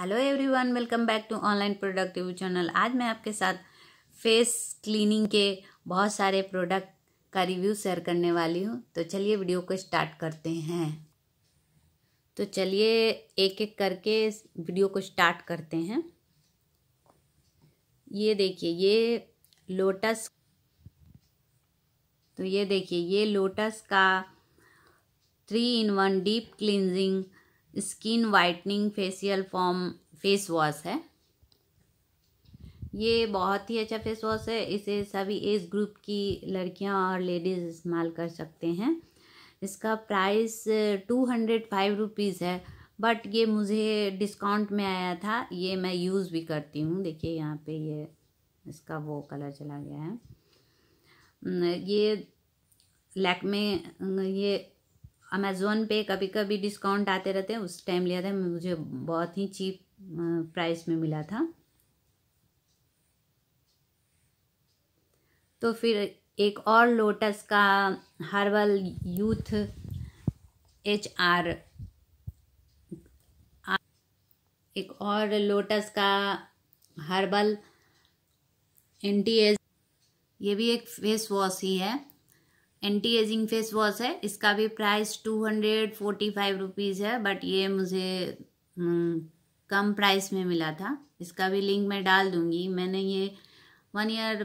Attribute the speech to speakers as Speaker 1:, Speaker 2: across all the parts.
Speaker 1: hello everyone welcome back to online productive channel आज मैं आपके साथ फेस क्लीनिंग के बहुत सारे प्रोडक्ट का रिव्यू शेयर करने वाली हूँ तो चलिए वीडियो को स्टार्ट करते हैं तो चलिए एक एक करके वीडियो को स्टार्ट करते हैं ये देखिए ये लोटस तो ये देखिए ये लोटस का three in one deep cleansing skin whitening facial foam face wash है ये बहुत ही अच्छा फेस वॉश है इसे सभी एज ग्रुप की लड़कियां और लेडीज़ इस्तेमाल कर सकते हैं इसका price two hundred five rupees है बट ये मुझे डिस्काउंट में आया था ये मैं यूज़ भी करती हूँ देखिए यहाँ पे ये इसका वो कलर चला गया है ये लैकमे ये अमेज़ोन पे कभी कभी डिस्काउंट आते रहते हैं उस टाइम लिया था मुझे बहुत ही चीप प्राइस में मिला था तो फिर एक और लोटस का हर्बल यूथ एच आर एक और लोटस का हर्बल एंटी एज ये भी एक फेस वॉश ही है एंटी एजिंग फेस वॉश है इसका भी price two hundred forty five rupees है बट ये मुझे हम्म, कम प्राइस में मिला था इसका भी लिंक मैं डाल दूंगी मैंने ये वन ईयर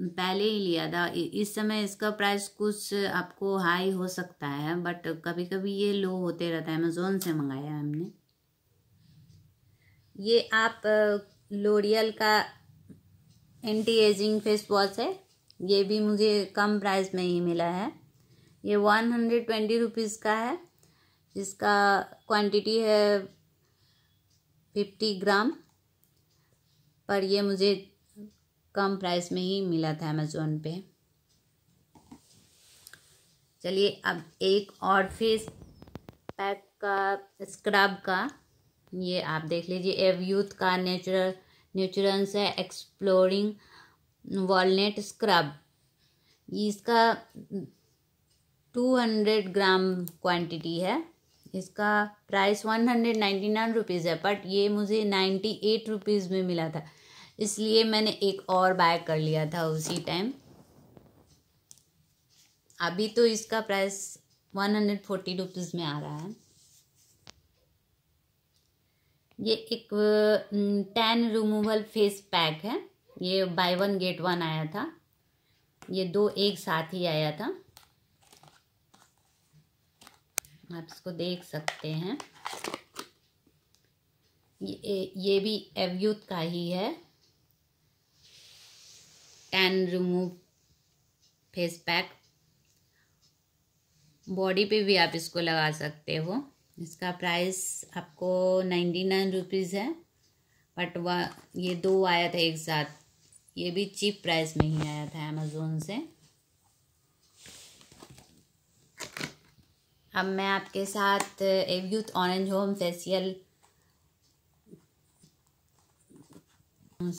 Speaker 1: पहले ही लिया था इस समय इसका प्राइस कुछ आपको हाई हो सकता है बट कभी कभी ये लो होते रहता है अमेजोन से मंगाया है हमने ये आप लोरियल का एंटी एजिंग फेस वॉश है ये भी मुझे कम प्राइस में ही मिला है ये वन हंड्रेड ट्वेंटी रुपीज़ का है जिसका क्वांटिटी है फिफ्टी ग्राम पर ये मुझे कम प्राइस में ही मिला था अमेज़ोन पे चलिए अब एक और फेस पैक का स्क्रब का ये आप देख लीजिए एव यूथ का नेचुरल न्यूट्रंस है एक्सप्लोरिंग वॉलनट स्क्रब इसका टू हंड्रेड ग्राम क्वांटिटी है इसका price one hundred ninety nine rupees है बट ये मुझे नाइन्टी एट रुपीज़ में मिला था इसलिए मैंने एक और बाय कर लिया था उसी टाइम अभी तो इसका price one hundred forty rupees में आ रहा है ये एक टैन रिमूवल फेस पैक है ये बाय वन गेट वन आया था ये दो एक साथ ही आया था आप इसको देख सकते हैं ये ये भी एवयूथ का ही है tan remove face pack body पे भी आप इसको लगा सकते हो इसका प्राइस आपको नाइन्टी नाइन रुपीज़ है बट वह ये दो आया था एक साथ ये भी चीप प्राइस में ही आया था अमेजोन से अब मैं आपके साथ Everyuth orange home facial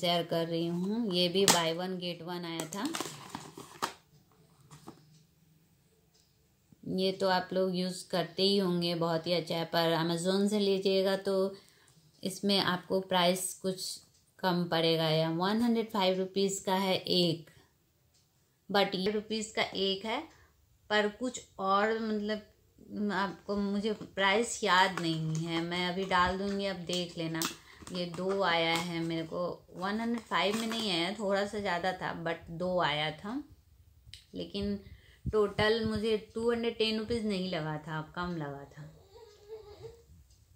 Speaker 1: share कर रही हूँ ये भी बाय वन गेट वन आया था ये तो आप लोग यूज़ करते ही होंगे बहुत ही अच्छा है पर अमेज़ोन से लीजिएगा तो इसमें आपको प्राइस कुछ कम पड़ेगा या वन हंड्रेड फाइव रुपीज़ का है एक बट ये रुपीज़ का एक है पर कुछ और मतलब आपको मुझे प्राइस याद नहीं है मैं अभी डाल दूँगी आप देख लेना ये दो आया है मेरे को वन हंड्रेड फाइव में नहीं आया थोड़ा सा ज़्यादा था बट दो आया था लेकिन टोटल मुझे टू हंड्रेड टेन रुपीज़ नहीं लगा था कम लगा था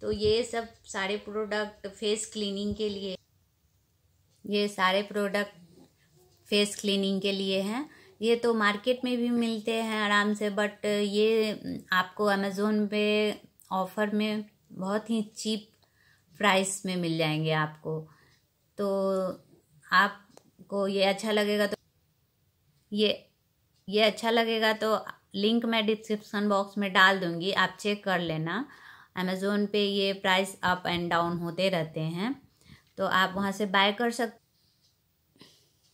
Speaker 1: तो ये सब सारे प्रोडक्ट फेस क्लीनिंग के लिए ये सारे प्रोडक्ट फेस क्लीनिंग के लिए हैं ये तो मार्केट में भी मिलते हैं आराम से बट ये आपको अमेज़ोन पे ऑफ़र में बहुत ही चीप प्राइस में मिल जाएंगे आपको तो आपको ये अच्छा लगेगा तो ये ये अच्छा लगेगा तो लिंक मैं डिस्क्रिप्शन बॉक्स में डाल दूँगी आप चेक कर लेना अमेज़ोन पे ये प्राइस अप एंड डाउन होते रहते हैं तो आप वहाँ से बाय कर सक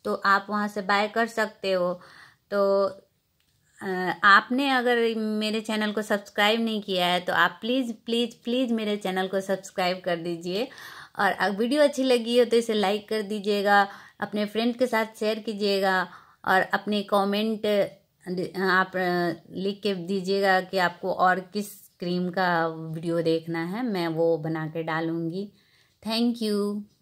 Speaker 1: तो आप वहाँ से बाय कर सकते हो तो आपने अगर मेरे चैनल को सब्सक्राइब नहीं किया है तो आप प्लीज़ प्लीज़ प्लीज़ मेरे चैनल को सब्सक्राइब कर दीजिए और अगर वीडियो अच्छी लगी हो तो इसे लाइक कर दीजिएगा अपने फ्रेंड के साथ शेयर कीजिएगा और अपने कमेंट आप लिख के दीजिएगा कि आपको और किस क्रीम का वीडियो देखना है मैं वो बना के डालूँगी थैंक यू